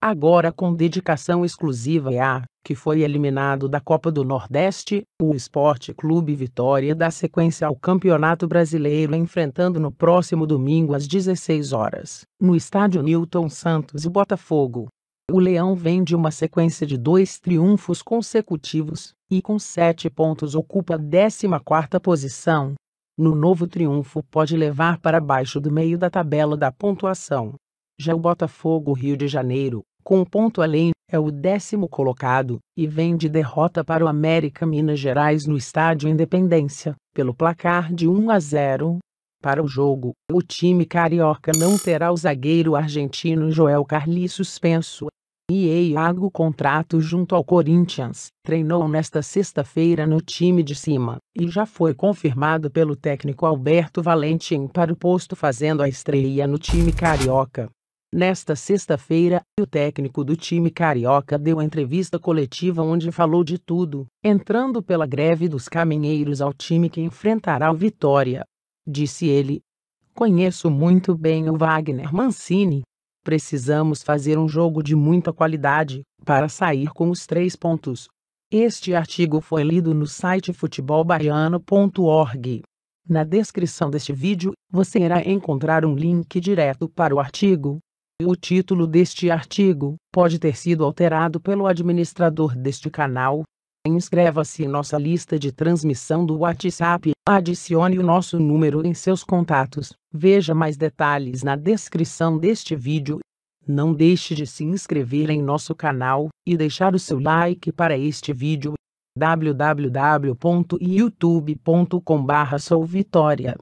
Agora com dedicação exclusiva a que foi eliminado da Copa do Nordeste, o Esporte Clube Vitória dá sequência ao Campeonato Brasileiro enfrentando no próximo domingo às 16 horas, no estádio Newton Santos e Botafogo. O Leão vem de uma sequência de dois triunfos consecutivos, e com sete pontos ocupa a 14 quarta posição. No novo triunfo pode levar para baixo do meio da tabela da pontuação. Já o Botafogo Rio de Janeiro, com um ponto além, é o décimo colocado, e vem de derrota para o América Minas Gerais no estádio Independência, pelo placar de 1 a 0. Para o jogo, o time carioca não terá o zagueiro argentino Joel Carli suspenso. E Iago contrato junto ao Corinthians, treinou nesta sexta-feira no time de cima, e já foi confirmado pelo técnico Alberto Valentim para o posto fazendo a estreia no time carioca. Nesta sexta-feira, o técnico do time carioca deu entrevista coletiva onde falou de tudo, entrando pela greve dos caminheiros ao time que enfrentará o Vitória. Disse ele: Conheço muito bem o Wagner Mancini. Precisamos fazer um jogo de muita qualidade para sair com os três pontos. Este artigo foi lido no site futebolbaiano.org. Na descrição deste vídeo, você irá encontrar um link direto para o artigo. O título deste artigo pode ter sido alterado pelo administrador deste canal. Inscreva-se em nossa lista de transmissão do WhatsApp, adicione o nosso número em seus contatos. Veja mais detalhes na descrição deste vídeo. Não deixe de se inscrever em nosso canal e deixar o seu like para este vídeo www.youtube.com/souvitoria